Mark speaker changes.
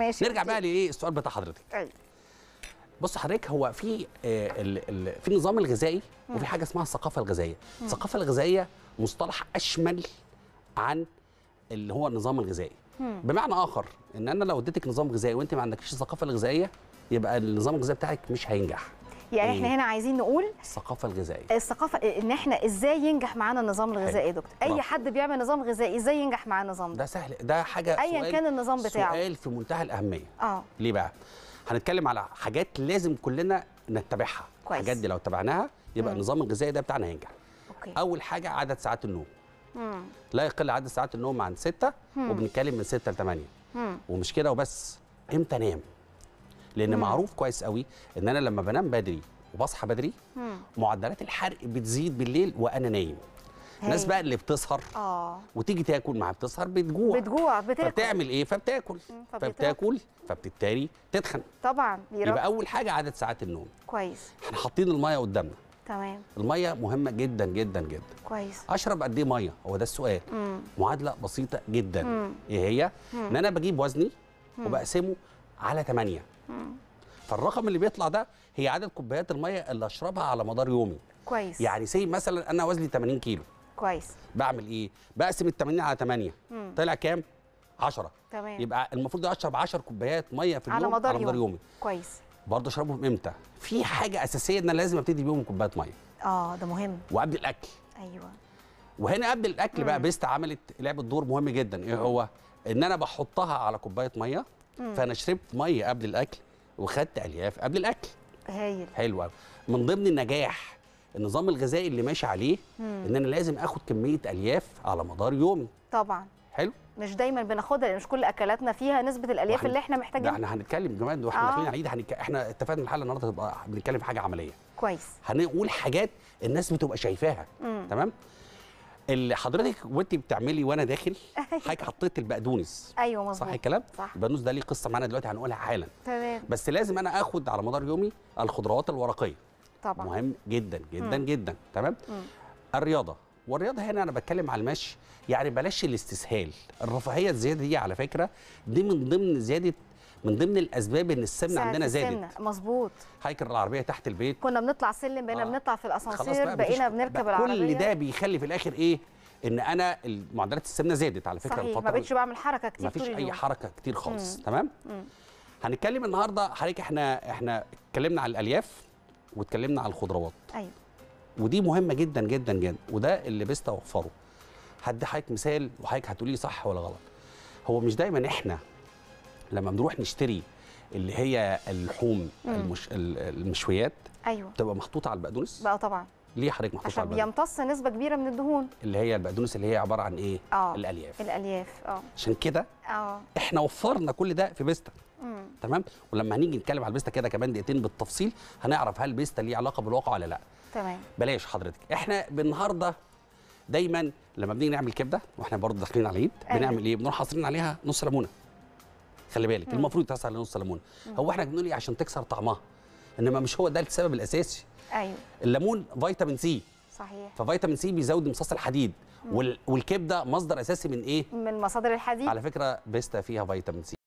Speaker 1: ماشي نرجع بقى لايه السؤال بتاع حضرتك ايوه بص حضرتك هو في آه، في النظام الغذائي وفي حاجه اسمها الثقافه الغذائيه الثقافه الغذائيه مصطلح اشمل عن اللي هو النظام الغذائي بمعنى اخر ان انا لو اديتك نظام غذائي وانت ما عندكش الثقافه الغذائيه يبقى النظام الغذائي بتاعك مش هينجح يعني احنا هنا
Speaker 2: عايزين نقول
Speaker 1: الثقافه الغذائيه
Speaker 2: الثقافه ان احنا ازاي ينجح معانا النظام الغذائي يا دكتور اي مم. حد بيعمل نظام غذائي ازاي ينجح معاه النظام ده
Speaker 1: ده سهل ده حاجه ايا كان النظام بتاعه سؤال في منتهى الاهميه اه ليه بقى هنتكلم على حاجات لازم كلنا نتبعها كويس الحاجات دي لو تبعناها يبقى مم. النظام الغذائي ده بتاعنا هينجح أوكي. اول حاجه عدد ساعات النوم مم. لا يقل عدد ساعات النوم عن 6 وبنتكلم من 6 ل 8 ومش كده وبس امتى انام لان مم. معروف كويس قوي ان انا لما بنام بدري وبصحى بدري مم. معدلات الحرق بتزيد بالليل وانا نايم الناس بقى اللي بتسهر اه وتيجي تاكل مع بتسهر بتجوع بتجوع بتاكل فبتعمل ايه فبتاكل فبتاكل فبتتاري تتخن
Speaker 2: طبعا يرب. يبقى اول
Speaker 1: حاجه عدد ساعات النوم كويس احنا حاطين الميه قدامنا تمام الميه مهمه جدا جدا جدا كويس اشرب قد ايه ميه هو ده السؤال مم. معادله بسيطه جدا مم. ايه هي مم. ان انا بجيب وزني وبقسمه على 8 فالرقم اللي بيطلع ده هي عدد كوبايات الميه اللي اشربها على مدار يومي
Speaker 2: كويس يعني
Speaker 1: سي مثلا انا وزني 80 كيلو كويس بعمل ايه بقسم ال 80 على 8 مم. طلع كام 10 تمام يبقى المفروض اشرب 10 كوبايات ميه في اليوم على مدار, على مدار يومي. يومي كويس برضه اشربهم امتى في
Speaker 2: حاجه اساسيه
Speaker 1: ان انا لازم ابتدي بيهم كوبايات ميه
Speaker 2: اه ده مهم وقبل الاكل ايوه
Speaker 1: وهنا قبل الاكل مم. بقى بيست عملت لعبه دور مهم جدا ايه هو ان انا بحطها على كوبايه ميه فانا شربت ميه قبل الاكل وخدت الياف قبل الاكل هايل حلو قوي من ضمن النجاح النظام الغذائي اللي ماشي عليه مم. ان انا لازم اخد كميه الياف على مدار يومي طبعا حلو
Speaker 2: مش دايما بناخدها لان مش كل اكلاتنا فيها نسبه الالياف وحن... اللي احنا محتاجينها احنا
Speaker 1: هنتكلم يا جماعه واحنا آه. داخلين آه. على هنك... احنا اتفقنا الحلقه النهارده هتبقى بنتكلم في حاجه عمليه كويس هنقول حاجات الناس بتبقى شايفاها مم. تمام اللي حضرتك وانت بتعملي وانا داخل حضرتك حطيت البقدونس
Speaker 2: ايوه مظبوط صح الكلام صح
Speaker 1: البقدونس ده ليه قصه معانا دلوقتي هنقولها حالا تمام بس لازم انا اخد على مدار يومي الخضروات الورقيه طبعا مهم جدا جدا مم. جدا تمام مم. الرياضه والرياضه هنا انا بتكلم على المشي يعني بلاش الاستسهال الرفاهيه الزياده دي على فكره دي من ضمن زياده من ضمن الاسباب ان السمنه عندنا زادت السمنة. مظبوط هيكل العربيه تحت البيت كنا
Speaker 2: بنطلع سلم بقينا آه. بنطلع في الاسانسير بقينا بنركب العربيه كل ده
Speaker 1: بيخلي في الاخر ايه ان انا معدلات السمنه زادت على فكره صحيح. الفتره ما بقتش
Speaker 2: بعمل حركه كتير ما فيش اي
Speaker 1: حركه كتير خالص تمام هنتكلم النهارده حضرتك احنا احنا اتكلمنا على الالياف واتكلمنا على الخضروات ايوه ودي مهمه جدا جدا جدا وده اللي بيستوفره هدي حضرتك مثال وحضرتك هتقولي صح ولا غلط هو مش دايما احنا لما بنروح نشتري اللي هي اللحوم المش... المشويات ايوه بتبقى محطوطه على البقدونس بقى طبعا ليه حضرتك محطوطه عشان على البقدونس
Speaker 2: بيمتص نسبه كبيره من الدهون
Speaker 1: اللي هي البقدونس اللي هي عباره عن ايه آه. الالياف
Speaker 2: الالياف اه عشان كده اه
Speaker 1: احنا وفرنا كل ده في بيستا مم. تمام ولما هنيجي نتكلم على البيستا كده كمان دقيقتين بالتفصيل هنعرف هل بيستا ليه علاقه بالواقع ولا لا تمام بلاش حضرتك احنا النهارده دايما لما بنيجي نعمل كبده واحنا برضه داخلين على العيد أيوة. بنعمل ايه بنروح حاصرين عليها نص ليمونه خلي بالك مم. المفروض يتعصر على نص ليمونه هو احنا بنقول ايه عشان تكسر طعمها انما مش هو ده السبب الاساسي ايوه الليمون فيتامين سي صحيح ففيتامين سي بيزود امتصاص الحديد مم. والكبده مصدر اساسي من ايه
Speaker 2: من مصادر الحديد على
Speaker 1: فكره بيستا فيها فيتامين سي